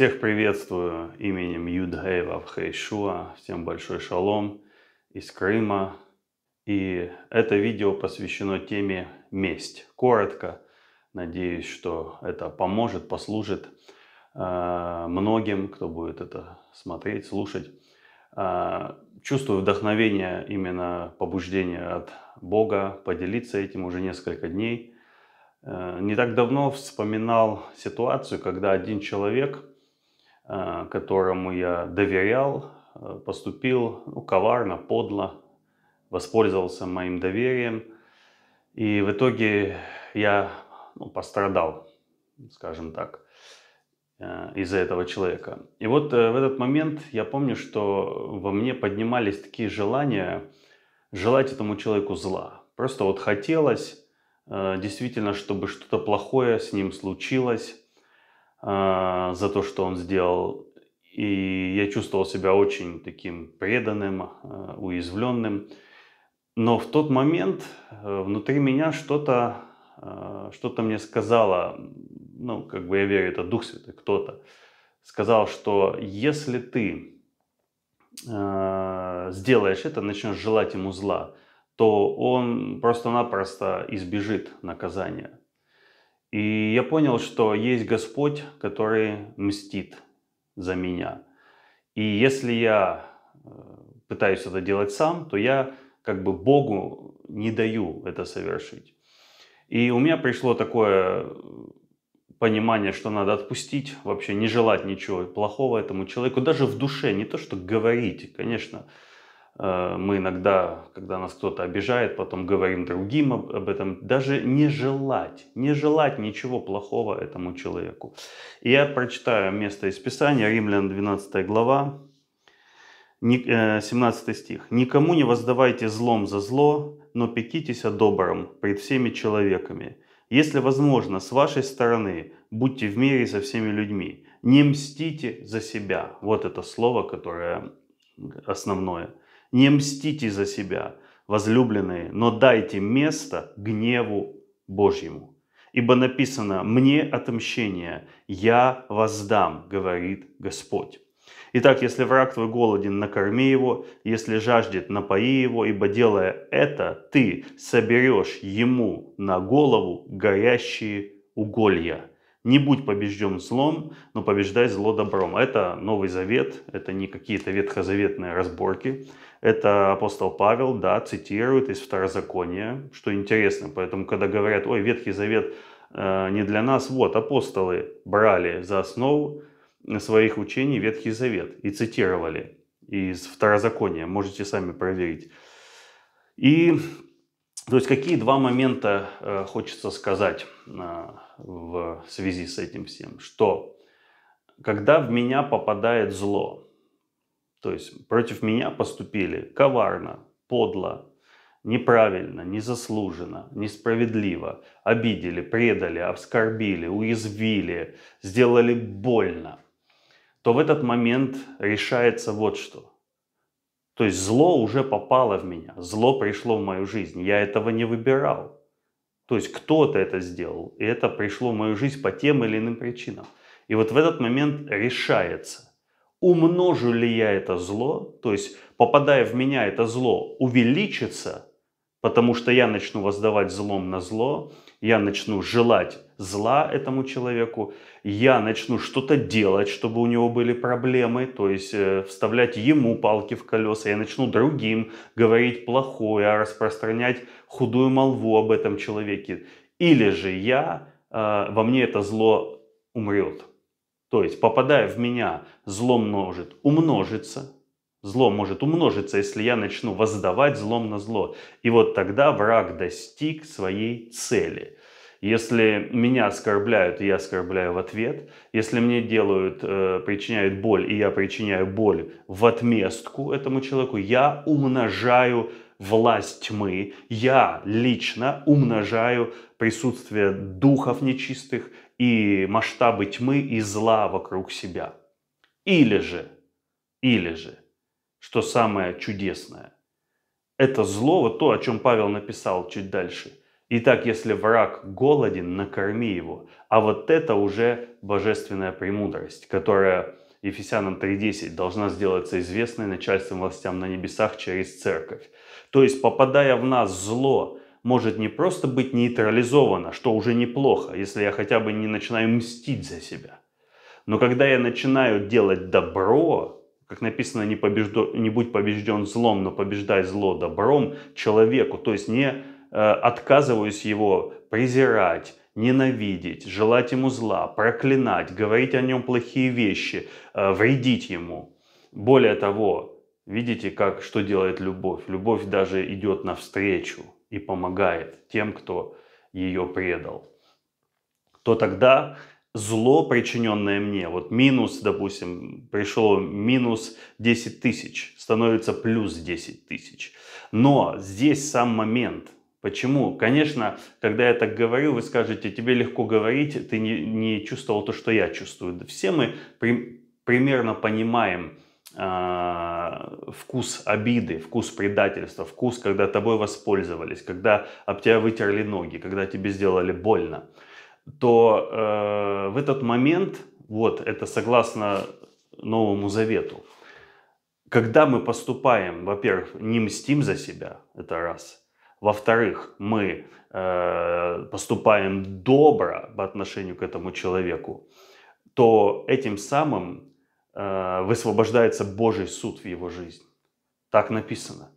Всех приветствую именем Юдгейва Хейшуа. Всем большой шалом из Крыма. И это видео посвящено теме месть. Коротко. Надеюсь, что это поможет, послужит э, многим, кто будет это смотреть, слушать. Э, чувствую вдохновение, именно побуждение от Бога поделиться этим уже несколько дней. Э, не так давно вспоминал ситуацию, когда один человек – Э, которому я доверял, э, поступил ну, коварно, подло, воспользовался моим доверием. И в итоге я ну, пострадал, скажем так, э, из-за этого человека. И вот в этот момент я помню, что во мне поднимались такие желания желать этому человеку зла. Просто вот хотелось действительно, чтобы что-то плохое с ним случилось, а, за то, что он сделал. И я чувствовал себя очень таким преданным, а, уязвленным. Но в тот момент э, внутри меня что-то э, а, что мне сказала, ну, как бы я верю, это Дух Святой, кто-то, сказал, что если ты сделаешь это, начнешь желать ему зла, то он просто-напросто избежит наказания. И я понял, что есть Господь, который мстит за меня. И если я э, пытаюсь это делать сам, то я как бы Богу не даю это совершить. И у меня пришло такое понимание, что надо отпустить, вообще не желать ничего плохого этому человеку, даже в душе, не то что говорить, конечно, Э, мы иногда, когда нас кто-то обижает, потом говорим другим об, об этом, даже не желать, не желать ничего плохого этому человеку. И я прочитаю место из Писания, Римлян 12 глава, 17 э, стих. «Никому не воздавайте злом за зло, но пекитесь о добром пред всеми человеками. Если возможно, с вашей стороны будьте в мире со всеми людьми. Не мстите за себя». Вот это слово, которое основное – не мстите за себя, возлюбленные, но дайте место гневу Божьему. Ибо написано, мне отомщение, я воздам, говорит Господь. Итак, если враг твой голоден, накорми его, если жаждет, напои его, ибо делая это, ты соберешь ему на голову горящие уголья. Не будь побежден злом, но побеждай зло добром. Это Новый Завет, это не какие-то ветхозаветные разборки. Это апостол Павел, да, цитирует из Второзакония, что интересно. Поэтому, когда говорят, ой, Ветхий Завет э, не для нас, вот, апостолы брали за основу своих учений Ветхий Завет и цитировали из Второзакония. Можете сами проверить. И, то есть, какие два момента э, хочется сказать э, – в связи с этим всем, что когда в меня попадает зло, то есть против меня поступили коварно, подло, неправильно, незаслуженно, несправедливо, обидели, предали, оскорбили, уязвили, сделали больно, то в этот момент решается вот что. То есть зло уже попало в меня, зло пришло в мою жизнь, я этого не выбирал. То есть кто-то это сделал, и это пришло в мою жизнь по тем или иным причинам. И вот в этот момент решается, умножу ли я это зло, то есть попадая в меня это зло увеличится – Потому что я начну воздавать злом на зло, я начну желать зла этому человеку, я начну что-то делать, чтобы у него были проблемы, то есть э, вставлять ему палки в колеса, я начну другим говорить плохое, а распространять худую молву об этом человеке. Или же я, э, во мне это зло умрет. То есть, попадая в меня, зло множит, умножится, Зло может умножиться, если я начну воздавать злом на зло. И вот тогда враг достиг своей цели. Если меня оскорбляют, я оскорбляю в ответ. Если мне делают, э, причиняют боль, и я причиняю боль в отместку этому человеку, я умножаю власть тьмы. Я лично умножаю присутствие духов нечистых и масштабы тьмы и зла вокруг себя. Или же, или же что самое чудесное. Это зло, вот то, о чем Павел написал чуть дальше. Итак, если враг голоден, накорми его. А вот это уже божественная премудрость, которая Ефесянам 3.10 должна сделаться известной начальством властям на небесах через церковь. То есть, попадая в нас зло, может не просто быть нейтрализовано, что уже неплохо, если я хотя бы не начинаю мстить за себя. Но когда я начинаю делать добро, как написано, не, побеждо, не будь побежден злом, но побеждай зло добром человеку. То есть не э, отказываюсь его презирать, ненавидеть, желать ему зла, проклинать, говорить о нем плохие вещи, э, вредить ему. Более того, видите, как, что делает любовь? Любовь даже идет навстречу и помогает тем, кто ее предал. То тогда зло, причиненное мне, вот минус, допустим, пришло минус 10 тысяч, становится плюс 10 тысяч. Но здесь сам момент – Почему? Конечно, когда я так говорю, вы скажете, тебе легко говорить, ты не, не чувствовал то, что я чувствую. Все мы при, примерно понимаем э, вкус обиды, вкус предательства, вкус, когда тобой воспользовались, когда об тебя вытерли ноги, когда тебе сделали больно то э, в этот момент, вот это согласно Новому Завету, когда мы поступаем, во-первых, не мстим за себя, это раз. Во-вторых, мы э, поступаем добро по отношению к этому человеку, то этим самым э, высвобождается Божий суд в его жизни. Так написано.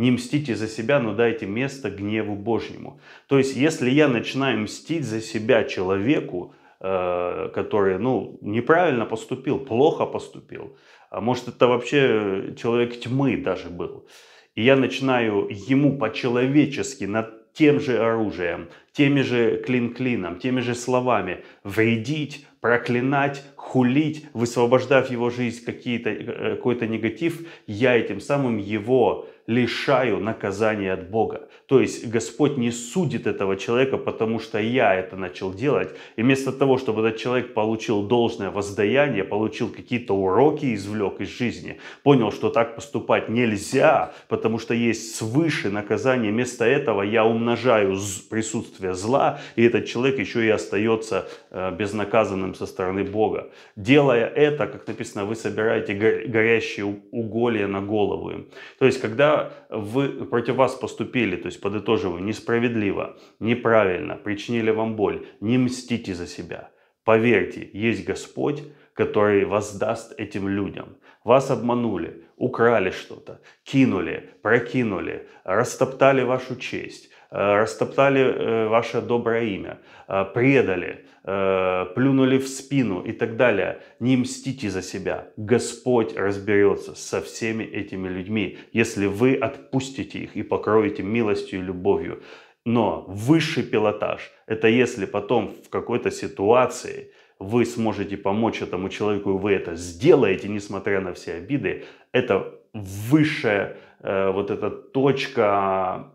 Не мстите за себя, но дайте место гневу Божьему. То есть, если я начинаю мстить за себя человеку, э, который ну, неправильно поступил, плохо поступил, а может это вообще человек тьмы даже был, и я начинаю ему по-человечески над тем же оружием теми же клин-клином, теми же словами, вредить, проклинать, хулить, высвобождав его жизнь какие-то, э, какой-то негатив, я этим самым его лишаю наказания от Бога. То есть Господь не судит этого человека, потому что я это начал делать. И вместо того, чтобы этот человек получил должное воздаяние, получил какие-то уроки, извлек из жизни, понял, что так поступать нельзя, потому что есть свыше наказание, вместо этого я умножаю присутствие присутствие зла, и этот человек еще и остается э, безнаказанным со стороны Бога. Делая это, как написано, вы собираете горящие уголья на голову То есть, когда вы против вас поступили, то есть, подытоживаю, несправедливо, неправильно, причинили вам боль, не мстите за себя. Поверьте, есть Господь, который воздаст этим людям. Вас обманули, украли что-то, кинули, прокинули, растоптали вашу честь, э, растоптали э, ваше доброе имя, э, предали, плюнули в спину и так далее. Не мстите за себя. Господь разберется со всеми этими людьми, если вы отпустите их и покроете милостью и любовью. Но высший пилотаж – это если потом в какой-то ситуации – вы сможете помочь этому человеку, и вы это сделаете, несмотря на все обиды, это высшая э, вот эта точка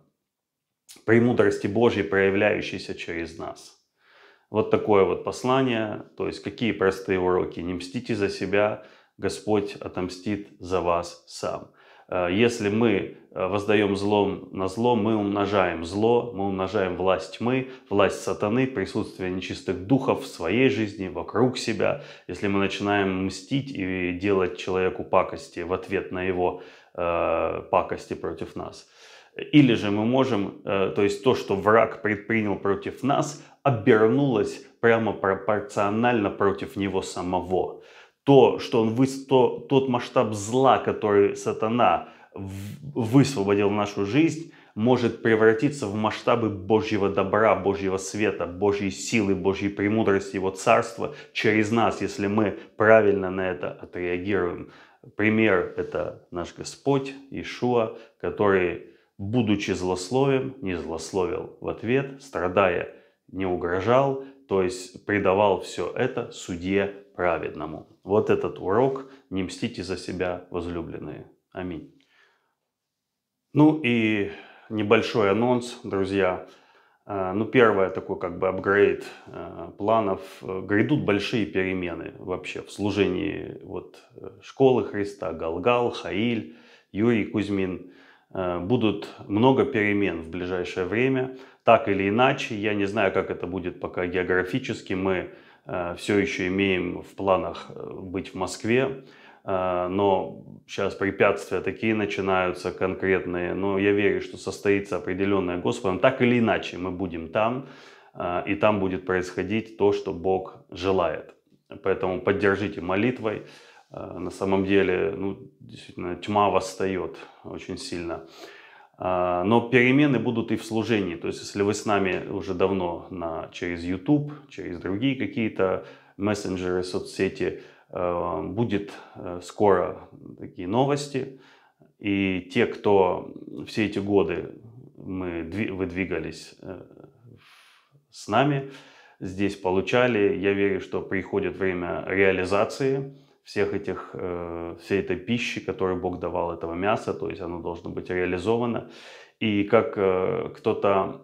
премудрости Божьей, проявляющейся через нас. Вот такое вот послание, то есть какие простые уроки. Не мстите за себя, Господь отомстит за вас сам. Э, если мы э, воздаем злом на зло, мы умножаем зло, мы умножаем власть тьмы, власть сатаны, присутствие нечистых духов в своей жизни, вокруг себя. Если мы начинаем мстить и делать человеку пакости в ответ на его э, пакости против нас. Или же мы можем, э, то есть то, что враг предпринял против нас, обернулось прямо пропорционально против него самого то, что он вы, то, тот масштаб зла, который сатана высвободил в нашу жизнь, может превратиться в масштабы Божьего добра, Божьего света, Божьей силы, Божьей премудрости, Его царства через нас, если мы правильно на это отреагируем. Пример – это наш Господь Ишуа, который, будучи злословием, не злословил в ответ, страдая, не угрожал, то есть предавал все это судье праведному. Вот этот урок. Не мстите за себя, возлюбленные. Аминь. Ну и небольшой анонс, друзья. Э, ну, первое, такое как бы апгрейд э, планов. Э, грядут большие перемены вообще в служении вот, школы Христа, Галгал, Хаиль, Юрий Кузьмин. Будут много перемен в ближайшее время. Так или иначе, я не знаю, как это будет пока географически. Мы Э, все еще имеем в планах э, быть в Москве, э, но сейчас препятствия такие начинаются конкретные, но я верю, что состоится определенное Господом. Так или иначе мы будем там, и там будет происходить то, что Бог желает. Поэтому поддержите молитвой. На самом деле, ну, действительно, тьма восстает очень сильно. А, но перемены будут и в служении. То есть, если вы с нами уже давно на, через YouTube, через другие какие-то мессенджеры, соцсети, э, будет э, скоро такие новости. И те, кто все эти годы мы, вы двигались э, с нами, здесь получали, я верю, что приходит время реализации всех этих, э, всей этой пищи, которую Бог давал этого мяса, то есть оно должно быть реализовано. И как э, кто-то,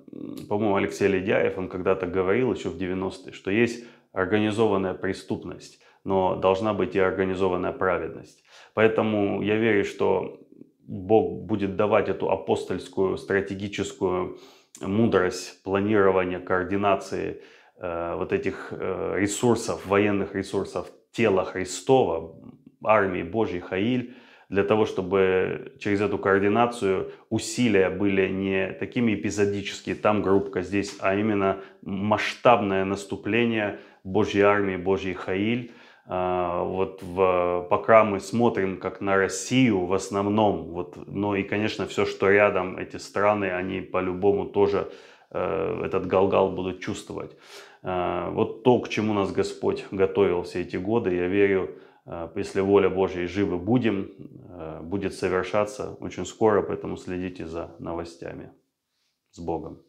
по-моему, Алексей Ледяев, он когда-то говорил еще в 90-е, что есть организованная преступность, но должна быть и организованная праведность. Поэтому я верю, что Бог будет давать эту апостольскую стратегическую мудрость планирования, координации э, вот этих э, ресурсов, военных ресурсов тела Христова, армии Божьей Хаиль, для того, чтобы через эту координацию усилия были не такими эпизодические, там группка, здесь, а именно масштабное наступление Божьей армии, Божьей Хаиль. А, вот в, пока мы смотрим как на Россию в основном, вот, ну и, конечно, все, что рядом, эти страны, они по-любому тоже э, этот галгал будут чувствовать. Э, вот то, к чему нас Господь готовил все эти годы, я верю, э, если воля Божья и живы будем, э, будет совершаться очень скоро, поэтому следите за новостями. С Богом!